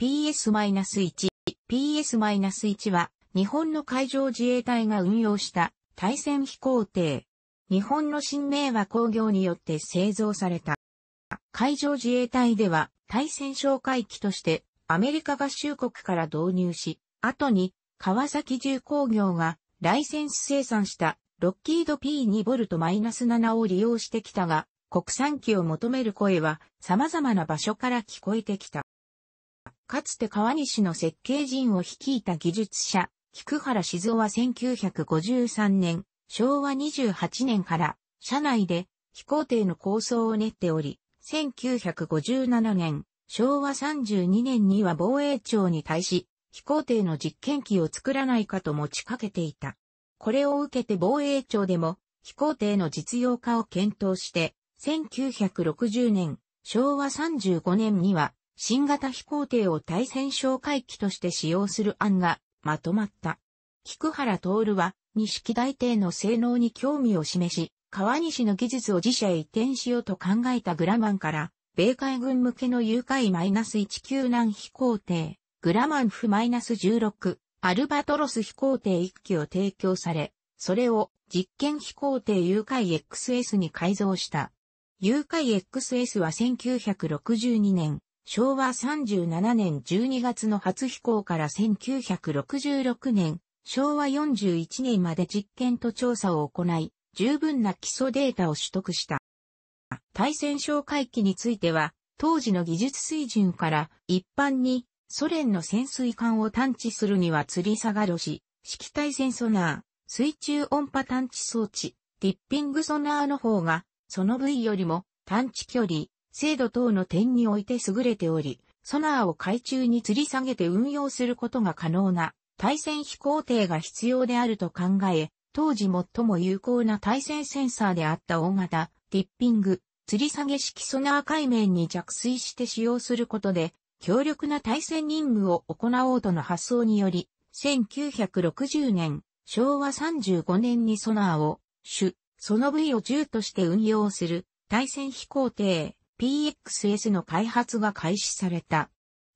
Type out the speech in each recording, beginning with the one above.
PS-1。PS-1 は日本の海上自衛隊が運用した対戦飛行艇。日本の新名は工業によって製造された。海上自衛隊では対戦哨戒機としてアメリカ合衆国から導入し、後に川崎重工業がライセンス生産したロッキード P2 ボルト -7 を利用してきたが、国産機を求める声は様々な場所から聞こえてきた。かつて川西の設計人を率いた技術者、菊原静雄は1953年、昭和28年から、社内で飛行艇の構想を練っており、1957年、昭和32年には防衛庁に対し、飛行艇の実験機を作らないかと持ちかけていた。これを受けて防衛庁でも飛行艇の実用化を検討して、1960年、昭和35年には新型飛行艇を対戦哨戒機として使用する案がまとまった。菊原徹は、西大艇の性能に興味を示し、川西の技術を自社へ移転しようと考えたグラマンから、米海軍向けの誘拐 -19 難飛行艇、グラマンフ -16、アルバトロス飛行艇1機を提供され、それを実験飛行艇誘拐 XS に改造した。誘拐 XS は1962年、昭和37年12月の初飛行から1966年、昭和41年まで実験と調査を行い、十分な基礎データを取得した。対戦哨戒機については、当時の技術水準から一般にソ連の潜水艦を探知するには吊り下がるし、式対戦ソナー、水中音波探知装置、ティッピングソナーの方が、その部位よりも探知距離、精度等の点において優れており、ソナーを海中に吊り下げて運用することが可能な対戦飛行艇が必要であると考え、当時最も有効な対戦センサーであった大型、ティッピング、吊り下げ式ソナー海面に着水して使用することで、強力な対戦任務を行おうとの発想により、1960年、昭和35年にソナーを、主、その部位を銃として運用する、対戦飛行艇、PXS の開発が開始された。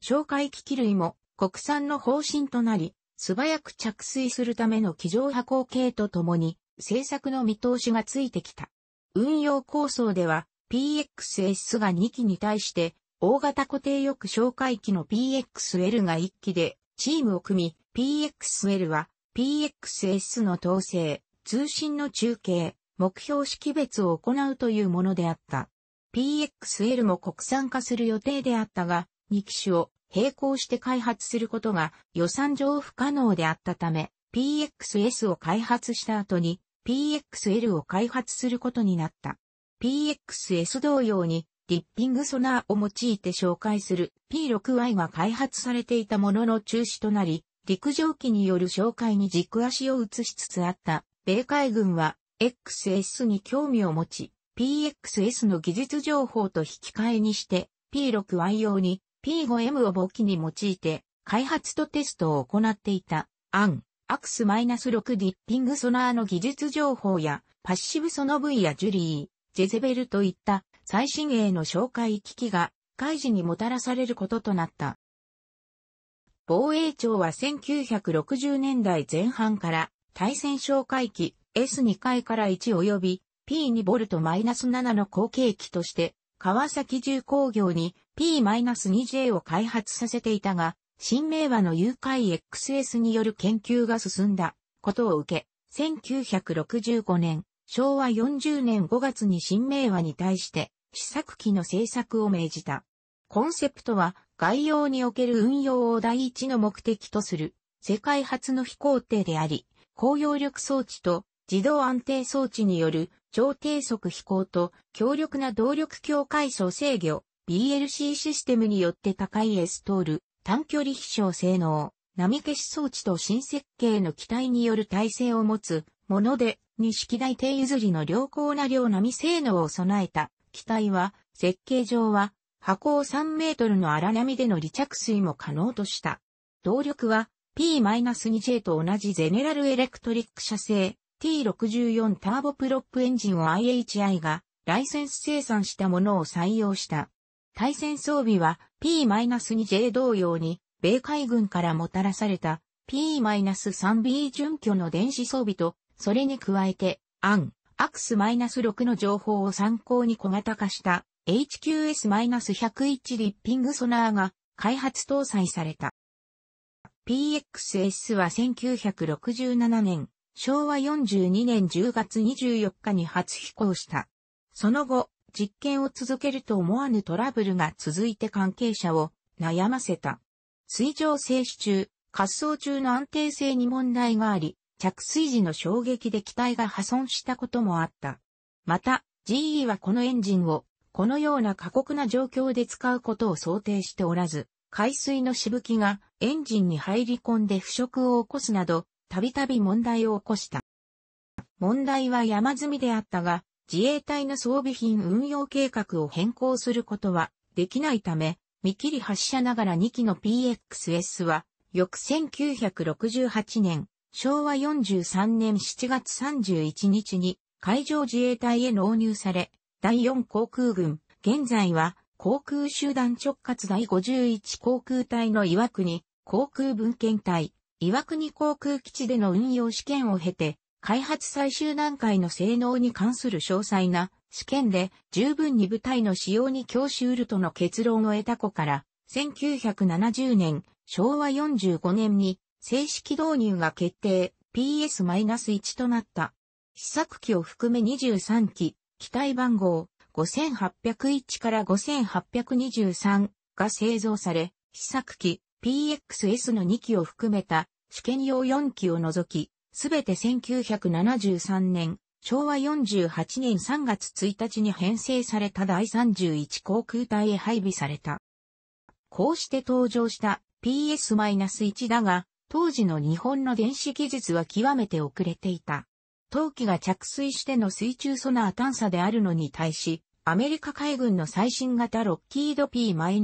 哨戒機器類も国産の方針となり、素早く着水するための機上波光計とともに、製作の見通しがついてきた。運用構想では、PXS が2機に対して、大型固定翼哨戒機の PXL が1機で、チームを組み、PXL は PXS の統制、通信の中継、目標識別を行うというものであった。PXL も国産化する予定であったが、2機種を並行して開発することが予算上不可能であったため、PXS を開発した後に PXL を開発することになった。PXS 同様にリッピングソナーを用いて紹介する P6Y が開発されていたものの中止となり、陸上機による紹介に軸足を移しつつあった米海軍は XS に興味を持ち、PXS の技術情報と引き換えにして P6Y 用に P5M を簿記に用いて開発とテストを行っていたアン、アクス -6 ディッピングソナーの技術情報やパッシブソノ V やジュリー、ジェゼベルといった最新鋭の紹介機器が開示にもたらされることとなった。防衛庁は1960年代前半から対戦哨戒機 S2 回から1及び P2V-7 の後継機として、川崎重工業に P-2J を開発させていたが、新名和の誘拐 XS による研究が進んだことを受け、1965年、昭和40年5月に新名和に対して試作機の製作を命じた。コンセプトは概要における運用を第一の目的とする世界初の飛行艇であり、高揚力装置と自動安定装置による超低速飛行と強力な動力境界層制御、BLC システムによって高いエストール、短距離飛翔性能、波消し装置と新設計の機体による体制を持つもので、西大手譲りの良好な量波性能を備えた機体は、設計上は、波高3メートルの荒波での離着水も可能とした。動力は P-2J と同じゼネラルエレクトリック社製 p 6 4ターボプロップエンジンを IHI がライセンス生産したものを採用した。対戦装備は P-2J 同様に米海軍からもたらされた P-3B 準拠の電子装備と、それに加えて、アン、アクス -6 の情報を参考に小型化した HQS-101 リッピングソナーが開発搭載された。PXS は1967年昭和42年10月24日に初飛行した。その後、実験を続けると思わぬトラブルが続いて関係者を悩ませた。水上静止中、滑走中の安定性に問題があり、着水時の衝撃で機体が破損したこともあった。また、GE はこのエンジンを、このような過酷な状況で使うことを想定しておらず、海水のしぶきがエンジンに入り込んで腐食を起こすなど、たびたび問題を起こした。問題は山積みであったが、自衛隊の装備品運用計画を変更することはできないため、見切り発射ながら2機の PXS は、翌1968年、昭和43年7月31日に海上自衛隊へ納入され、第4航空軍、現在は航空集団直轄第51航空隊の岩国航空文献隊、岩国航空基地での運用試験を経て、開発最終段階の性能に関する詳細な試験で十分に部隊の使用に教うるとの結論を得た子から、1970年、昭和45年に正式導入が決定 PS-1 となった。試作機を含め23機、機体番号5801から5823が製造され、試作機 PXS の2機を含めた試験用4機を除き、すべて1973年、昭和48年3月1日に編成された第31航空隊へ配備された。こうして登場した PS-1 だが、当時の日本の電子技術は極めて遅れていた。陶器が着水しての水中ソナー探査であるのに対し、アメリカ海軍の最新型ロッキード P-3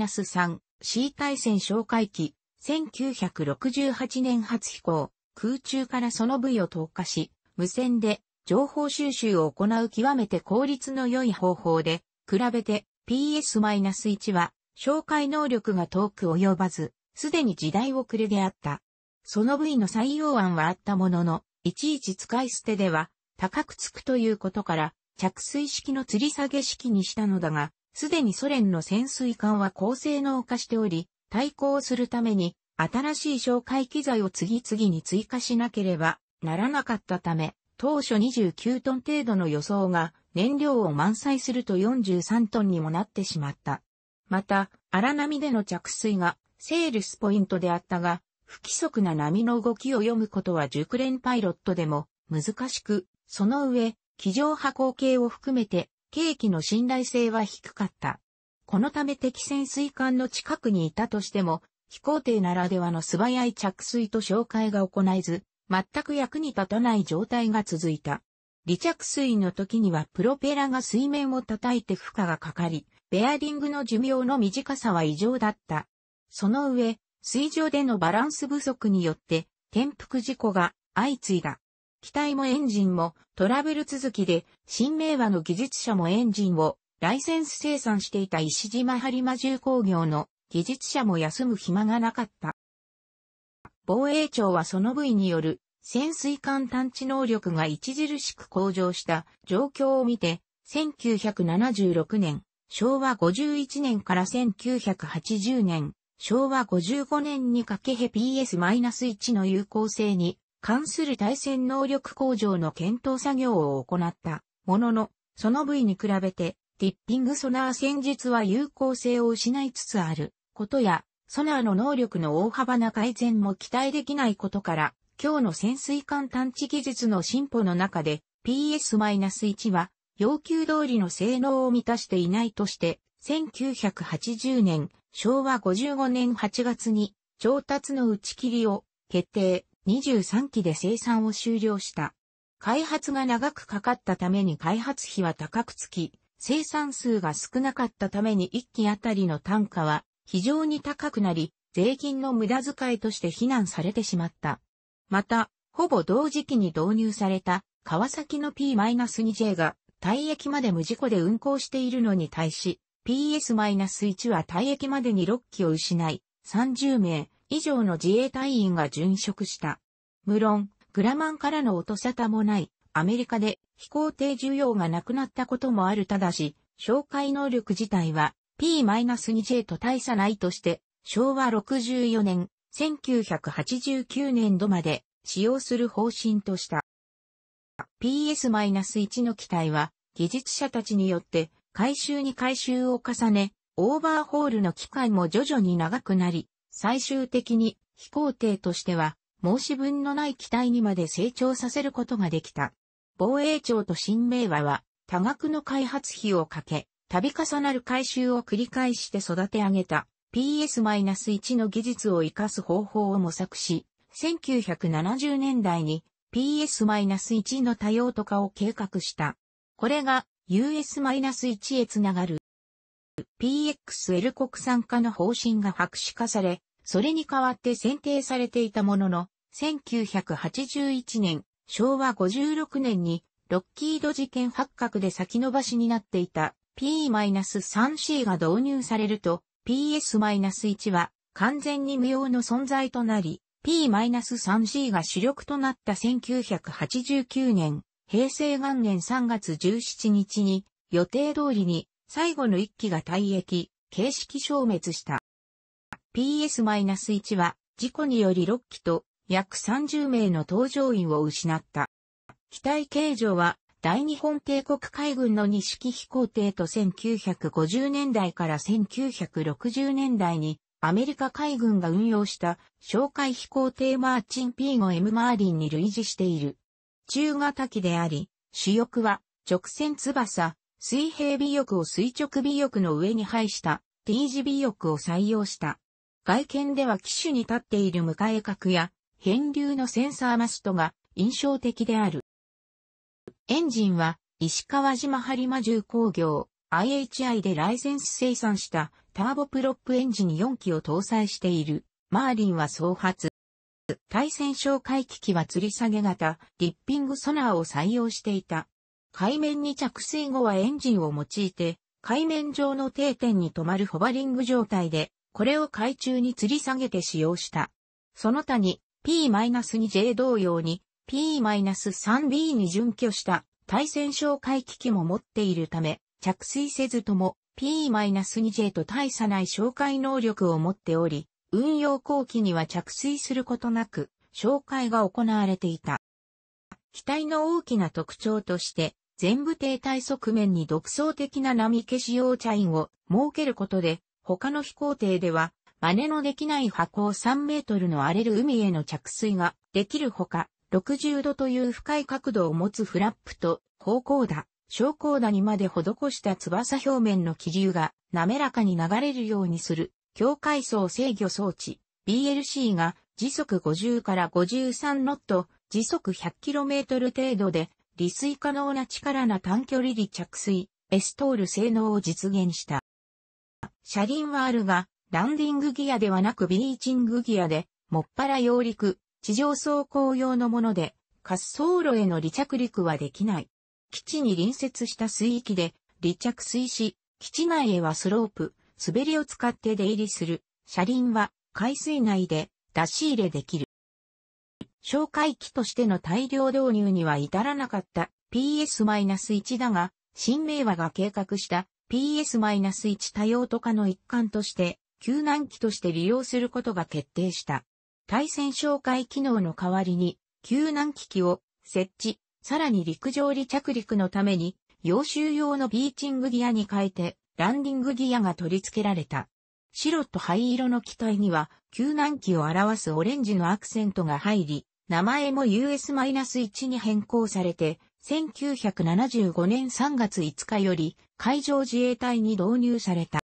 C 対戦哨戒機、1968年初飛行、空中からその部位を投下し、無線で情報収集を行う極めて効率の良い方法で、比べて PS-1 は、紹介能力が遠く及ばず、すでに時代遅れであった。その部位の採用案はあったものの、いちいち使い捨てでは、高くつくということから、着水式の吊り下げ式にしたのだが、すでにソ連の潜水艦は高性能化しており、対抗するために新しい哨戒機材を次々に追加しなければならなかったため、当初29トン程度の予想が燃料を満載すると43トンにもなってしまった。また、荒波での着水がセールスポイントであったが、不規則な波の動きを読むことは熟練パイロットでも難しく、その上、機上波光系を含めて景気の信頼性は低かった。このため敵潜水艦の近くにいたとしても、飛行艇ならではの素早い着水と紹介が行えず、全く役に立たない状態が続いた。離着水の時にはプロペラが水面を叩いて負荷がかかり、ベアリングの寿命の短さは異常だった。その上、水上でのバランス不足によって、転覆事故が相次いだ。機体もエンジンもトラブル続きで、新名和の技術者もエンジンをライセンス生産していた石島播磨重工業の技術者も休む暇がなかった。防衛庁はその部位による潜水艦探知能力が著しく向上した状況を見て、1976年、昭和51年から1980年、昭和55年にかけヘ PS-1 の有効性に関する対戦能力向上の検討作業を行ったものの、その部位に比べて、ティッピングソナー戦術は有効性を失いつつあることや、ソナーの能力の大幅な改善も期待できないことから、今日の潜水艦探知技術の進歩の中で PS-1 は要求通りの性能を満たしていないとして、1980年、昭和55年8月に調達の打ち切りを決定。23機で生産を終了した。開発が長くかかったために開発費は高くつき、生産数が少なかったために1機あたりの単価は非常に高くなり、税金の無駄遣いとして非難されてしまった。また、ほぼ同時期に導入された川崎の P-2J が退役まで無事故で運行しているのに対し、PS-1 は退役までに6機を失い、30名、以上の自衛隊員が殉職した。無論、グラマンからの音沙汰もない、アメリカで飛行艇需要がなくなったこともあるただし、紹介能力自体は P-2J と大差ないとして、昭和64年、1989年度まで使用する方針とした。PS-1 の機体は、技術者たちによって回収に回収を重ね、オーバーホールの期間も徐々に長くなり、最終的に飛行艇としては申し分のない機体にまで成長させることができた。防衛庁と新名和は多額の開発費をかけ、度重なる回収を繰り返して育て上げた PS-1 の技術を活かす方法を模索し、1970年代に PS-1 の多様と化を計画した。これが US-1 へつながる。PXL 国産化の方針が白紙化され、それに代わって選定されていたものの、1981年、昭和56年に、ロッキード事件発覚で先延ばしになっていた P-3C が導入されると PS-1 は完全に無用の存在となり P-3C が主力となった1989年平成元年3月17日に予定通りに最後の一機が退役、形式消滅した。PS-1 は事故により6機と約30名の搭乗員を失った。機体形状は大日本帝国海軍の西式飛行艇と1950年代から1960年代にアメリカ海軍が運用した哨戒飛行艇マーチン P5M マーリンに類似している。中型機であり、主翼は直線翼、水平尾翼を垂直尾翼の上に配した T 字尾翼を採用した。外見では機種に立っている向かい角や変流のセンサーマストが印象的である。エンジンは石川島播磨重工業 IHI でライセンス生産したターボプロップエンジン4機を搭載しているマーリンは創発。対戦哨戒機器は吊り下げ型リッピングソナーを採用していた。海面に着水後はエンジンを用いて、海面上の定点に止まるホバリング状態で、これを海中に吊り下げて使用した。その他に P-2J 同様に P-3B に準拠した対戦哨戒機器も持っているため、着水せずとも P-2J と大差ない哨戒能力を持っており、運用後期には着水することなく、紹介が行われていた。機体の大きな特徴として、全部停滞側面に独創的な波消し用チャインを設けることで、他の飛行艇では、真似のできない箱を3メートルの荒れる海への着水ができるほか、60度という深い角度を持つフラップと、方向打、昇降打にまで施した翼表面の気流が滑らかに流れるようにする、境界層制御装置、BLC が時速50から53ノット、時速 100km 程度で離水可能な力な短距離離着水、エストール性能を実現した。車輪はあるが、ランディングギアではなくビーチングギアで、もっぱら揚陸、地上走行用のもので、滑走路への離着陸はできない。基地に隣接した水域で離着水し、基地内へはスロープ、滑りを使って出入りする。車輪は海水内で出し入れできる。紹介機としての大量導入には至らなかった PS-1 だが、新名和が計画した PS-1 多用途化の一環として、救難機として利用することが決定した。対戦紹介機能の代わりに、救難機器を設置、さらに陸上離着陸のために、要収用のビーチングギアに変えて、ランディングギアが取り付けられた。白と灰色の機体には、救難機を表すオレンジのアクセントが入り、名前も US-1 に変更されて、1975年3月5日より海上自衛隊に導入された。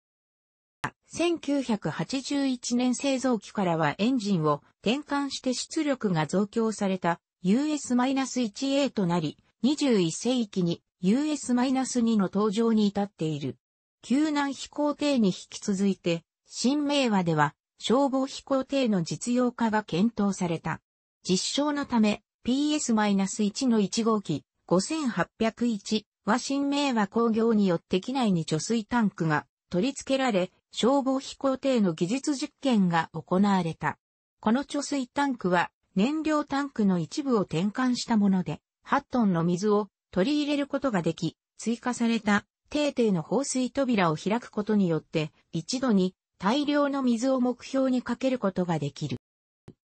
1981年製造機からはエンジンを転換して出力が増強された US-1A となり、21世紀に US-2 の登場に至っている。救難飛行艇に引き続いて、新名和では消防飛行艇の実用化が検討された。実証のため PS-1 の1号機5801は新名和工業によって機内に貯水タンクが取り付けられ、消防飛行艇の技術実験が行われた。この貯水タンクは燃料タンクの一部を転換したもので、8トンの水を取り入れることができ、追加された定定の放水扉を開くことによって、一度に大量の水を目標にかけることができる。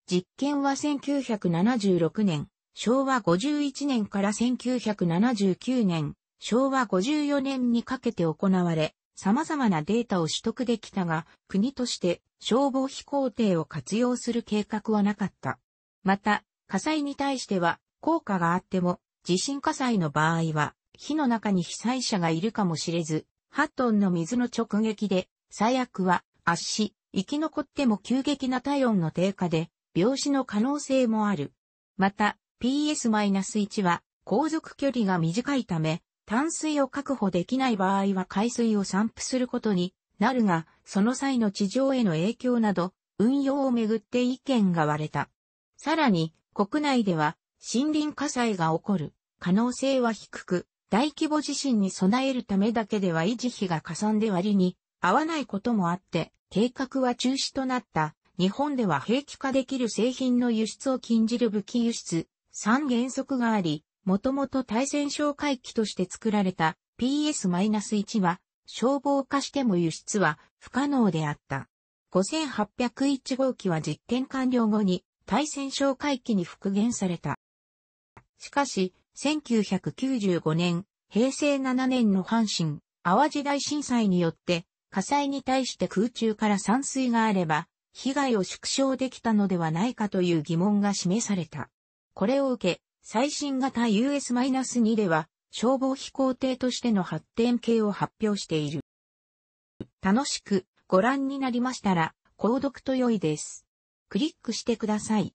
実験は1976年、昭和51年から1979年、昭和54年にかけて行われ、様々なデータを取得できたが、国として消防飛行艇を活用する計画はなかった。また、火災に対しては、効果があっても、地震火災の場合は、火の中に被災者がいるかもしれず、8トンの水の直撃で、最悪は圧死、生き残っても急激な体温の低下で、病死の可能性もある。また、PS-1 は、航続距離が短いため、淡水を確保できない場合は海水を散布することになるが、その際の地上への影響など、運用をめぐって意見が割れた。さらに、国内では、森林火災が起こる可能性は低く、大規模地震に備えるためだけでは維持費がかさんで割に合わないこともあって、計画は中止となった日本では兵器化できる製品の輸出を禁じる武器輸出、3原則があり、もともと対戦哨戒機として作られた PS-1 は、消防化しても輸出は不可能であった。5801号機は実験完了後に対戦哨戒機に復元された。しかし、1995年、平成7年の阪神、淡路大震災によって、火災に対して空中から散水があれば、被害を縮小できたのではないかという疑問が示された。これを受け、最新型 US-2 では、消防飛行艇としての発展系を発表している。楽しくご覧になりましたら、購読と良いです。クリックしてください。